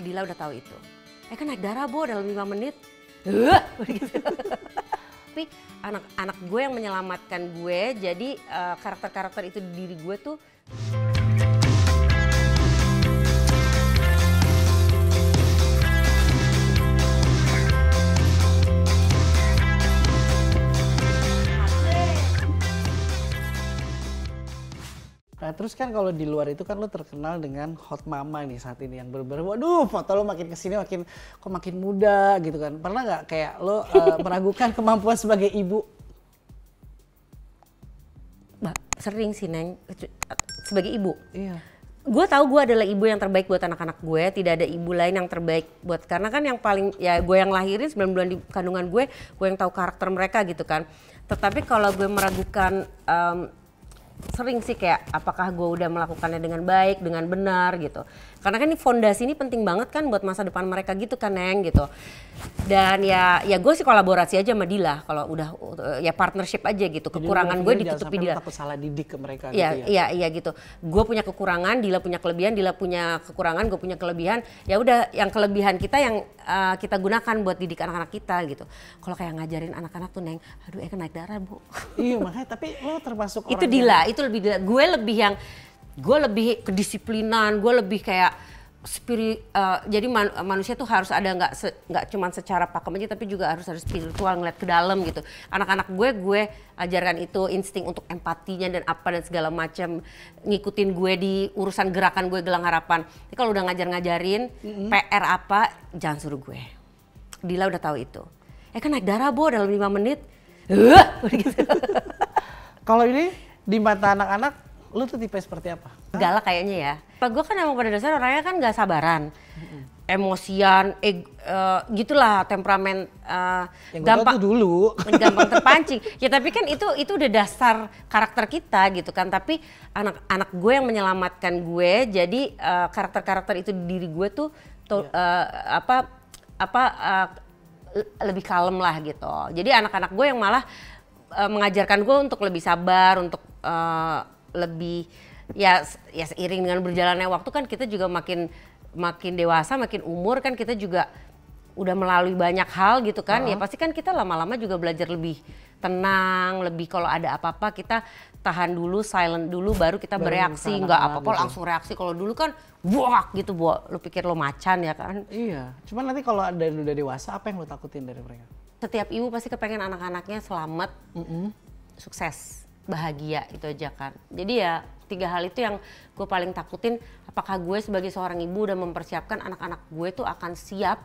Dila udah tahu itu. Eh kan naik darah Bo dalam lima menit. Gitu. Tapi anak-anak gue yang menyelamatkan gue, jadi eh, karakter-karakter uh, itu di diri gue tuh terus kan kalau di luar itu kan lo terkenal dengan hot mama nih saat ini yang berber, waduh foto lo makin kesini makin kok makin muda gitu kan. Pernah nggak kayak lo uh, meragukan kemampuan sebagai ibu? sering sih neng sebagai ibu. Iya. Gue tahu gue adalah ibu yang terbaik buat anak-anak gue. Tidak ada ibu lain yang terbaik buat karena kan yang paling ya gue yang lahirin 9 bulan di kandungan gue, gue yang tahu karakter mereka gitu kan. Tetapi kalau gue meragukan um, sering sih kayak apakah gue udah melakukannya dengan baik, dengan benar gitu. Karena kan ini fondasi ini penting banget kan buat masa depan mereka gitu kan Neng gitu. Dan ya ya gue sih kolaborasi aja sama Dila kalau udah ya partnership aja gitu. Kekurangan gue ditutupi Dila. Takut salah didik ke mereka ya, gitu ya. Iya iya gitu. Gue punya kekurangan, Dila punya kelebihan, Dila punya kekurangan, gue punya kelebihan. Ya udah yang kelebihan kita yang Eh, kita gunakan buat didik anak-anak kita gitu. Kalau kayak ngajarin anak-anak tuh neng, aduh eh naik darah bu. Iya makanya tapi lo termasuk orang Itu dila, yang... itu lebih dila. Gue lebih yang, gue lebih kedisiplinan, gue lebih kayak spirit uh, eh, jadi man, manusia tuh harus ada nggak nggak se, cuman secara pakem aja tapi juga harus ada spiritual ngeliat ke dalam gitu anak-anak gue gue ajarkan itu insting untuk empatinya dan apa dan segala macam ngikutin gue di urusan gerakan gue gelang harapan kalau udah ngajar ngajarin mm-hmm. PR apa jangan suruh gue. Dila udah tahu itu. Eh kan naik darah bo dalam lima menit. Eh, gitu. Kalau ini di mata anak-anak lu tuh tipe seperti apa? Galak kayaknya ya. Pak gue kan emang pada dasarnya orangnya kan gak sabaran emosian, eh, uh, gitulah temperamen uh, eh, gampang dulu gampang terpancing. ya tapi kan itu itu udah dasar karakter kita gitu kan. Tapi anak-anak gue yang menyelamatkan gue, jadi uh, karakter-karakter itu di diri gue tuh to, ya. uh, apa apa uh, lebih kalem lah gitu. Jadi anak-anak gue yang malah uh, mengajarkan gue untuk lebih sabar, untuk uh, lebih ya ya seiring dengan berjalannya waktu kan kita juga makin makin dewasa, makin umur kan kita juga udah melalui banyak hal gitu kan uh -huh. ya pasti kan kita lama-lama juga belajar lebih tenang lebih kalau ada apa-apa kita tahan dulu silent dulu baru kita baru bereaksi nggak apa-apa gitu. langsung reaksi kalau dulu kan wah gitu lo lu pikir lo macan ya kan iya cuman nanti kalau ada udah dewasa apa yang lo takutin dari mereka setiap ibu pasti kepengen anak-anaknya selamat mm -hmm. sukses bahagia itu aja kan jadi ya tiga hal itu yang gue paling takutin apakah gue sebagai seorang ibu udah mempersiapkan anak-anak gue tuh akan siap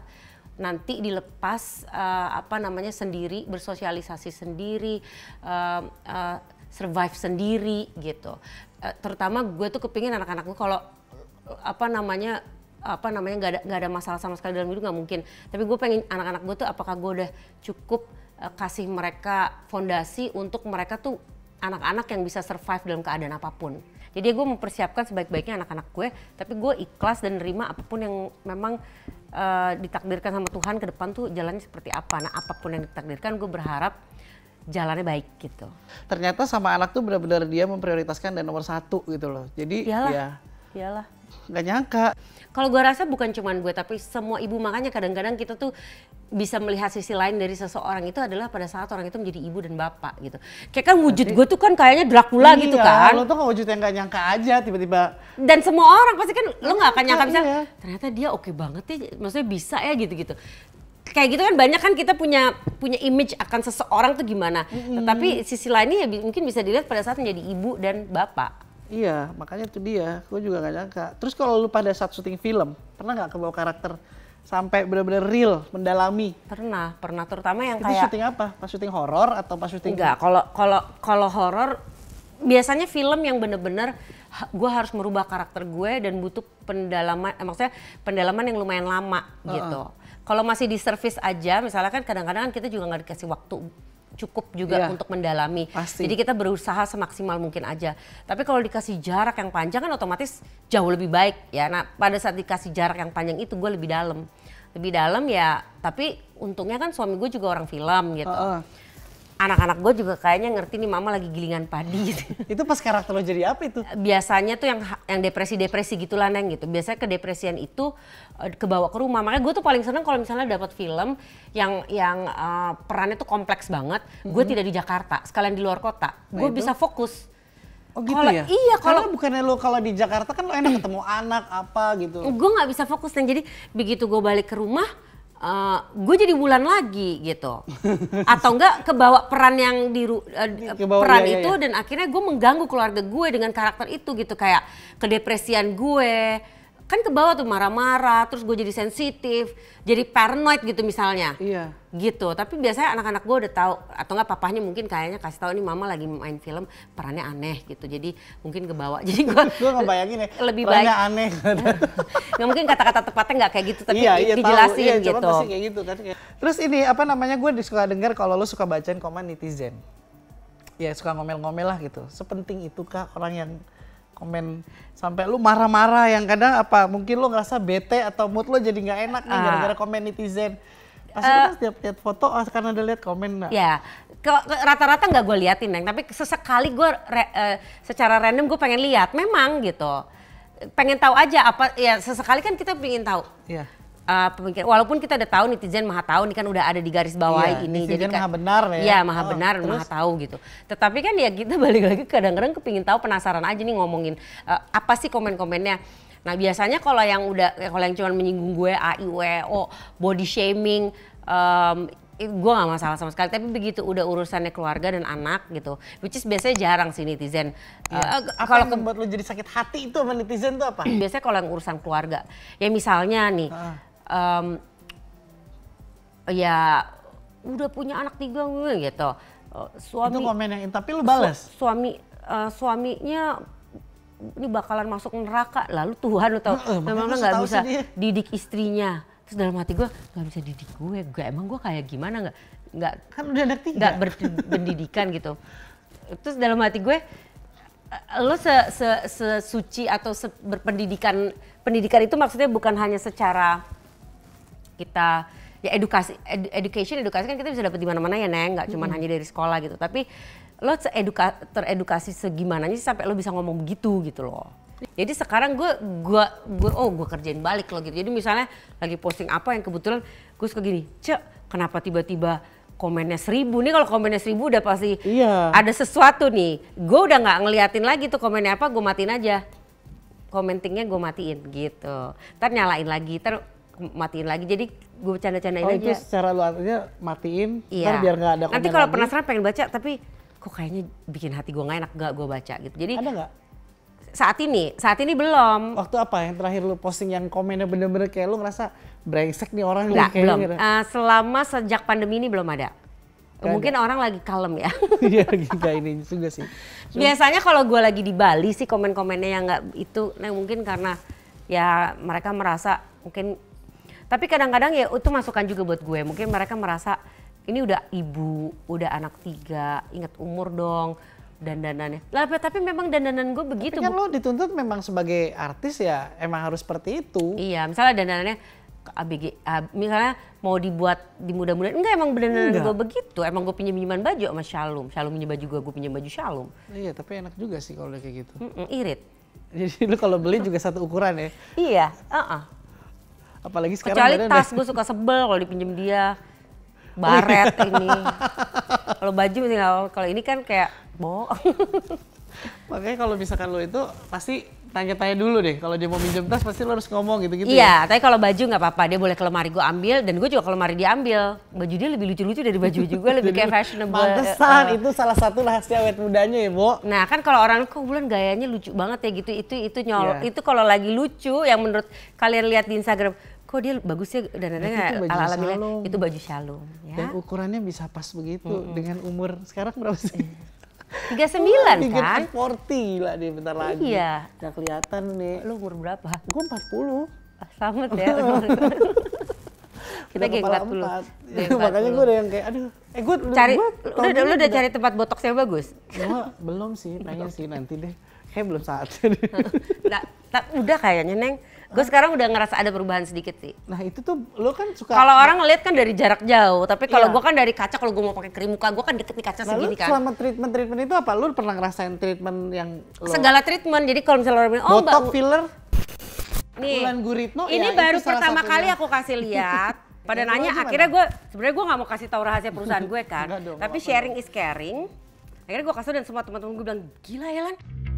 nanti dilepas uh, apa namanya sendiri bersosialisasi sendiri uh, uh, survive sendiri gitu uh, terutama gue tuh kepingin anak-anak gue kalau apa namanya apa namanya nggak ada nggak ada masalah sama sekali dalam hidup nggak mungkin tapi gue pengen anak-anak gue tuh apakah gue udah cukup kasih mereka fondasi untuk mereka tuh anak-anak yang bisa survive dalam keadaan apapun. Jadi gue mempersiapkan sebaik-baiknya anak-anak gue, tapi gue ikhlas dan nerima apapun yang memang uh, ditakdirkan sama Tuhan ke depan tuh jalannya seperti apa. Nah apapun yang ditakdirkan gue berharap jalannya baik gitu. Ternyata sama anak tuh benar-benar dia memprioritaskan dan nomor satu gitu loh. Jadi iyalah, ya. Iyalah nggak nyangka. Kalau gue rasa bukan cuman gue tapi semua ibu makanya kadang-kadang kita tuh bisa melihat sisi lain dari seseorang itu adalah pada saat orang itu menjadi ibu dan bapak gitu. Kayak kan wujud gue tuh kan kayaknya Dracula gitu iya, gitu kan. Lo tuh kan wujud yang gak nyangka aja tiba-tiba. Dan semua orang pasti kan lo gak akan nyangka bisa iya. ternyata dia oke okay banget ya maksudnya bisa ya gitu-gitu kayak gitu kan banyak kan kita punya punya image akan seseorang tuh gimana. Mm -hmm. Tetapi sisi lainnya ya mungkin bisa dilihat pada saat menjadi ibu dan bapak. Iya, makanya itu dia. Gue juga gak nyangka. Terus kalau lu pada saat syuting film, pernah nggak kebawa karakter sampai benar-benar real mendalami? Pernah, pernah terutama yang itu kayak Itu syuting apa? Pas syuting horor atau pas syuting Enggak, kalau kalau kalau horor biasanya film yang bener-bener gue harus merubah karakter gue dan butuh pendalaman eh, maksudnya pendalaman yang lumayan lama uh -uh. gitu kalau masih di service aja misalnya kan kadang-kadang kan kita juga nggak dikasih waktu cukup juga yeah. untuk mendalami. Pasti. Jadi kita berusaha semaksimal mungkin aja. Tapi kalau dikasih jarak yang panjang kan otomatis jauh lebih baik ya. Nah pada saat dikasih jarak yang panjang itu gue lebih dalam, lebih dalam ya. Tapi untungnya kan suami gue juga orang film gitu. Uh -uh anak-anak gue juga kayaknya ngerti nih mama lagi gilingan padi gitu. itu pas karakter lo jadi apa itu? Biasanya tuh yang yang depresi-depresi gitulah neng gitu. Biasanya kedepresian itu eh, kebawa ke rumah. Makanya gue tuh paling seneng kalau misalnya dapat film yang yang uh, perannya tuh kompleks banget. Gue mm -hmm. tidak di Jakarta, sekalian di luar kota. Gue nah, bisa fokus. Oh gitu kalo, ya? Iya kalau Karena bukannya lo kalau di Jakarta kan lo enak ketemu anak apa gitu. Gue gak bisa fokus dan jadi begitu gue balik ke rumah uh, eh, gue jadi bulan lagi gitu atau enggak kebawa peran yang di uh, eh, peran iya, itu iya. dan akhirnya gue mengganggu keluarga gue dengan karakter itu gitu kayak kedepresian gue kan ke bawah tuh marah-marah, terus gue jadi sensitif, jadi paranoid gitu misalnya. Iya. Gitu. Tapi biasanya anak-anak gue udah tahu atau nggak papahnya mungkin kayaknya kasih tahu nih mama lagi main film perannya aneh gitu. Jadi mungkin ke bawah. Jadi gue gue ngebayangin ya. Lebih perannya baik. aneh. nggak mungkin kata-kata tepatnya nggak kayak gitu tapi iya, iya, dijelasin iya, gitu. Iya, kayak gitu kan. Terus ini apa namanya gue suka dengar kalau lo suka bacain komen netizen. Ya suka ngomel-ngomel lah gitu. Sepenting itu kah orang yang komen sampai lu marah-marah yang kadang apa mungkin lu ngerasa bete atau mood lu jadi nggak enak nih ah. gara-gara uh. komen netizen pasti uh, setiap lihat foto oh, karena ada lihat komen nggak? Ya, rata-rata nggak gue liatin neng, tapi sesekali gue re, uh, secara random gue pengen lihat, memang gitu, pengen tahu aja apa ya sesekali kan kita pengen tahu. Iya. Eh, pemikiran walaupun kita udah tahu netizen maha tahu ini kan udah ada di garis bawah iya, ini jadi kan maha benar ya. Iya, maha oh, benar, terus? maha tahu gitu. Tetapi kan ya kita balik lagi kadang-kadang kepingin tahu penasaran aja nih ngomongin uh, apa sih komen-komennya. Nah, biasanya kalau yang udah kalau yang cuma menyinggung gue A I W O body shaming um, gue gak masalah sama sekali tapi begitu udah urusannya keluarga dan anak gitu which is biasanya jarang sih netizen ya. uh, kalau membuat lo jadi sakit hati itu sama netizen tuh apa biasanya kalau yang urusan keluarga ya misalnya nih uh um, ya udah punya anak tiga gue gitu. Uh, suami itu komen tapi lu balas. Su suami uh, suaminya ini bakalan masuk neraka lalu Tuhan lu tau memang nggak bisa didik istrinya terus dalam hati gue nggak bisa didik gue gue emang gue kayak gimana nggak nggak kan udah anak tiga nggak berpendidikan gitu terus dalam hati gue eh, lo se, se, se suci atau se, berpendidikan pendidikan itu maksudnya bukan hanya secara kita ya edukasi ed, education edukasi kan kita bisa dapat di mana-mana ya neng nggak cuma -hmm. hanya dari sekolah gitu tapi lo teredukasi segimananya sih sampai lo bisa ngomong begitu gitu loh jadi sekarang gue gue gue oh gue kerjain balik lo gitu jadi misalnya lagi posting apa yang kebetulan gue suka gini cek kenapa tiba-tiba komennya seribu nih kalau komennya seribu udah pasti iya. ada sesuatu nih gue udah nggak ngeliatin lagi tuh komennya apa gue matiin aja commentingnya gue matiin gitu ntar nyalain lagi ntar matiin lagi. Jadi gue canda-candain oh, aja. itu secara luarnya matiin, iya. biar gak ada Nanti kalau penasaran pengen baca, tapi kok kayaknya bikin hati gue gak enak, gak gue baca gitu. Jadi Ada nggak? Saat ini, saat ini belum. Waktu apa yang terakhir lu posting yang komennya bener-bener kayak lu ngerasa brengsek nih orang nggak, belum. Uh, selama sejak pandemi ini belum ada. Gak Mungkin ada. orang lagi kalem ya. Iya lagi gak ini juga sih. Cuma, Biasanya kalau gue lagi di Bali sih komen-komennya yang gak itu, nah mungkin karena ya mereka merasa mungkin tapi kadang-kadang ya itu masukan juga buat gue. Mungkin mereka merasa ini udah ibu, udah anak tiga, inget umur dong dandanannya. Lah tapi memang dandanan gue begitu. Tapi kan lo dituntut memang sebagai artis ya emang harus seperti itu. Iya, misalnya dandanannya ABG, misalnya mau dibuat di muda-muda, enggak emang bener gue begitu. Emang gue pinjam pinjaman baju sama Shalom. Shalom punya baju gue, gue pinjam baju Shalom. Iya, tapi enak juga sih kalau kayak gitu. Mm -mm, irit. Jadi lu kalau beli juga satu ukuran ya? Iya, uh -uh. Apalagi sekarang Kecuali tas, gue suka sebel kalau dipinjem dia. Baret oh, iya. ini. Kalau baju tinggal, kalau ini kan kayak bohong. Makanya kalau misalkan lo itu pasti tanya-tanya dulu deh kalau dia mau minjem tas pasti lo harus ngomong gitu-gitu iya ya? tapi kalau baju nggak apa-apa dia boleh ke lemari gue ambil dan gue juga ke lemari dia ambil baju dia lebih lucu-lucu dari baju juga, lebih kayak fashionable Mantesan uh, eh, eh. itu salah satu rahasia awet mudanya ya Bo nah kan kalau orang kok bulan gayanya lucu banget ya gitu itu itu nyolok yeah. itu kalau lagi lucu yang menurut kalian lihat di Instagram kok dia bagus ya dan ada ala ala itu baju shalom ya? dan ukurannya bisa pas begitu mm -hmm. dengan umur sekarang berapa sih eh, tiga sembilan kan? 40 lah deh bentar lagi. Iya. Udah kelihatan nih. Lu umur berapa? Gue 40. Ah, selamat ya. Kita kayak empat iya, puluh makanya gue udah yang kayak aduh. Eh gue cari gua, udah lo udah cari tempat botox yang bagus? Gua belum sih, pengen sih nanti deh. Kayak belum saatnya deh. Nah, nah, udah kayaknya Neng Gue sekarang udah ngerasa ada perubahan sedikit sih. Nah itu tuh lo kan suka. Kalau orang ngeliat kan dari jarak jauh, tapi kalau iya. gue kan dari kaca kalau gue mau pakai krim muka gue kan deket di kaca nah, segini kan. selama treatment treatment itu apa? Lo pernah ngerasain treatment yang lo... segala treatment. Jadi kalau misalnya orang bilang oh botok mbak, filler, nih, Ulan Guritno, ini ya, baru pertama kali aku kasih lihat. Pada nanya akhirnya gue sebenarnya gue nggak mau kasih tahu rahasia perusahaan gue kan, dong, tapi sharing is caring. Akhirnya gue kasih dan semua teman-teman gue bilang gila ya lan.